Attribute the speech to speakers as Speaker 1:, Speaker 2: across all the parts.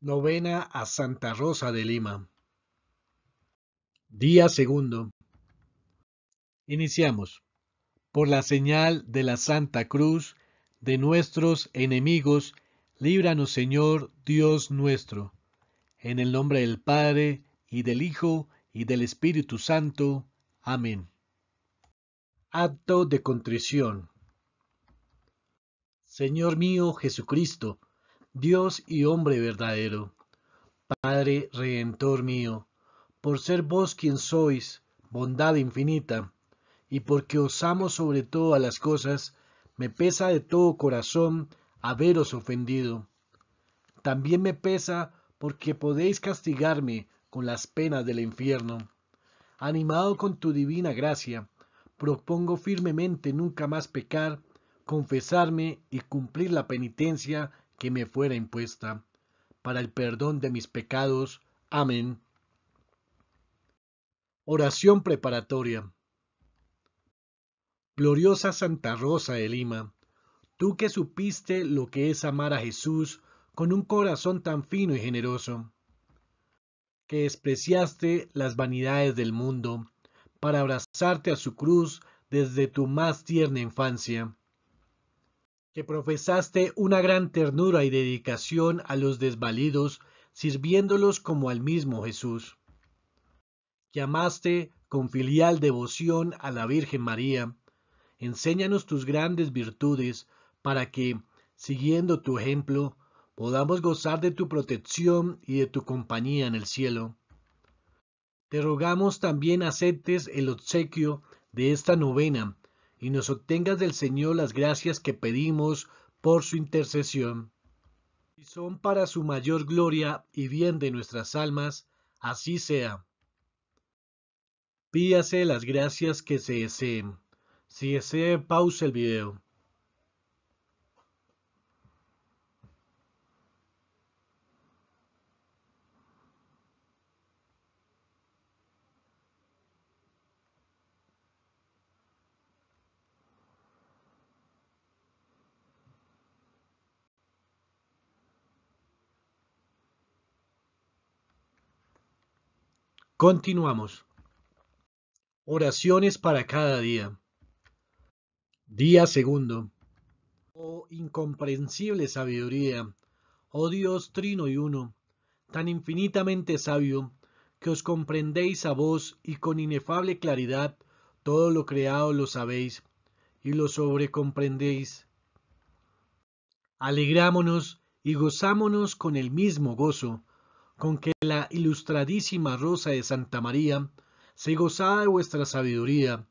Speaker 1: Novena a Santa Rosa de Lima. Día segundo. Iniciamos. Por la señal de la Santa Cruz, de nuestros enemigos, líbranos Señor Dios nuestro. En el nombre del Padre, y del Hijo, y del Espíritu Santo. Amén. Acto de contrición. Señor mío Jesucristo, Dios y hombre verdadero, Padre Redentor mío, por ser vos quien sois, bondad infinita, y porque os amo sobre todas las cosas, me pesa de todo corazón haberos ofendido. También me pesa porque podéis castigarme con las penas del infierno. Animado con tu divina gracia, propongo firmemente nunca más pecar, confesarme y cumplir la penitencia que me fuera impuesta, para el perdón de mis pecados. Amén. Oración preparatoria. Gloriosa Santa Rosa de Lima, tú que supiste lo que es amar a Jesús con un corazón tan fino y generoso, que despreciaste las vanidades del mundo para abrazarte a su cruz desde tu más tierna infancia que profesaste una gran ternura y dedicación a los desvalidos, sirviéndolos como al mismo Jesús, Llamaste con filial devoción a la Virgen María, enséñanos tus grandes virtudes para que, siguiendo tu ejemplo, podamos gozar de tu protección y de tu compañía en el cielo. Te rogamos también aceptes el obsequio de esta novena y nos obtengas del Señor las gracias que pedimos por su intercesión. Y son para su mayor gloria y bien de nuestras almas, así sea. Pídase las gracias que se deseen. Si desee, pausa el video. Continuamos. Oraciones para cada día. Día segundo. Oh incomprensible sabiduría, oh Dios trino y uno, tan infinitamente sabio, que os comprendéis a vos y con inefable claridad todo lo creado lo sabéis y lo sobrecomprendéis. Alegrámonos y gozámonos con el mismo gozo con que la ilustradísima Rosa de Santa María se gozaba de vuestra sabiduría,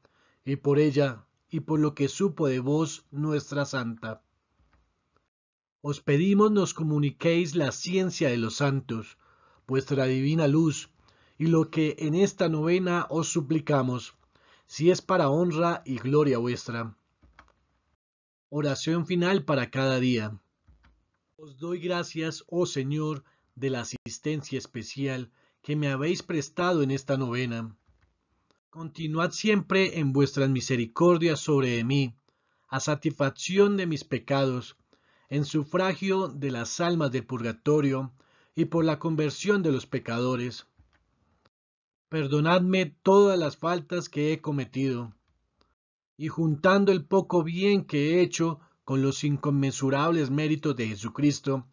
Speaker 1: y por ella, y por lo que supo de vos nuestra Santa. Os pedimos nos comuniquéis la ciencia de los santos, vuestra divina luz, y lo que en esta novena os suplicamos, si es para honra y gloria vuestra. Oración final para cada día. Os doy gracias, oh Señor, de la asistencia especial que me habéis prestado en esta novena. Continuad siempre en vuestras misericordias sobre mí, a satisfacción de mis pecados, en sufragio de las almas del purgatorio y por la conversión de los pecadores. Perdonadme todas las faltas que he cometido, y juntando el poco bien que he hecho con los inconmensurables méritos de Jesucristo,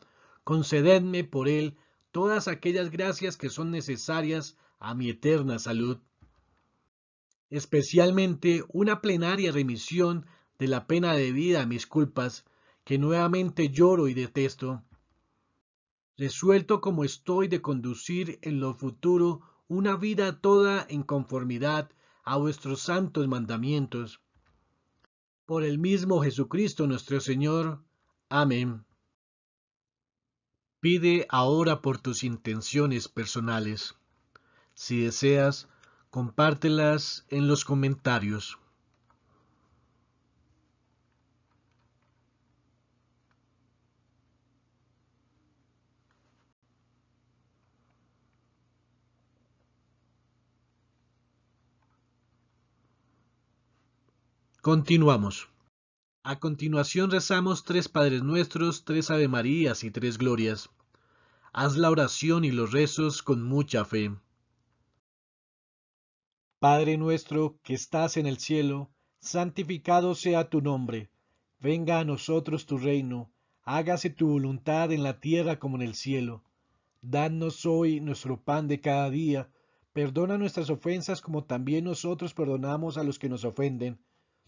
Speaker 1: concededme por él todas aquellas gracias que son necesarias a mi eterna salud, especialmente una plenaria remisión de la pena debida a mis culpas, que nuevamente lloro y detesto. Resuelto como estoy de conducir en lo futuro una vida toda en conformidad a vuestros santos mandamientos. Por el mismo Jesucristo nuestro Señor. Amén. Pide ahora por tus intenciones personales. Si deseas, compártelas en los comentarios. Continuamos. A continuación rezamos tres Padres Nuestros, tres Ave Marías y tres Glorias. Haz la oración y los rezos con mucha fe. Padre nuestro que estás en el cielo, santificado sea tu nombre. Venga a nosotros tu reino, hágase tu voluntad en la tierra como en el cielo. Danos hoy nuestro pan de cada día, perdona nuestras ofensas como también nosotros perdonamos a los que nos ofenden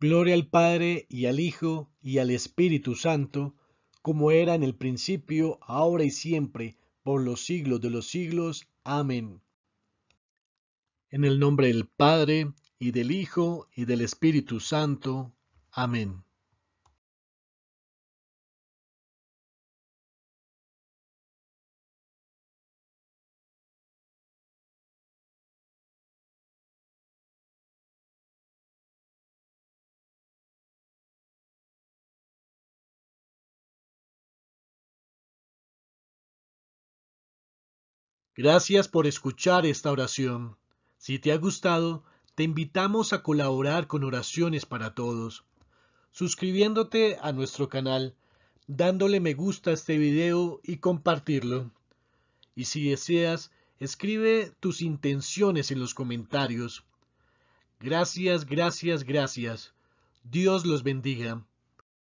Speaker 1: Gloria al Padre y al Hijo y al Espíritu Santo, como era en el principio, ahora y siempre, por los siglos de los siglos. Amén. En el nombre del Padre, y del Hijo, y del Espíritu Santo. Amén. Gracias por escuchar esta oración. Si te ha gustado, te invitamos a colaborar con oraciones para todos, suscribiéndote a nuestro canal, dándole me gusta a este video y compartirlo. Y si deseas, escribe tus intenciones en los comentarios. Gracias, gracias, gracias. Dios los bendiga.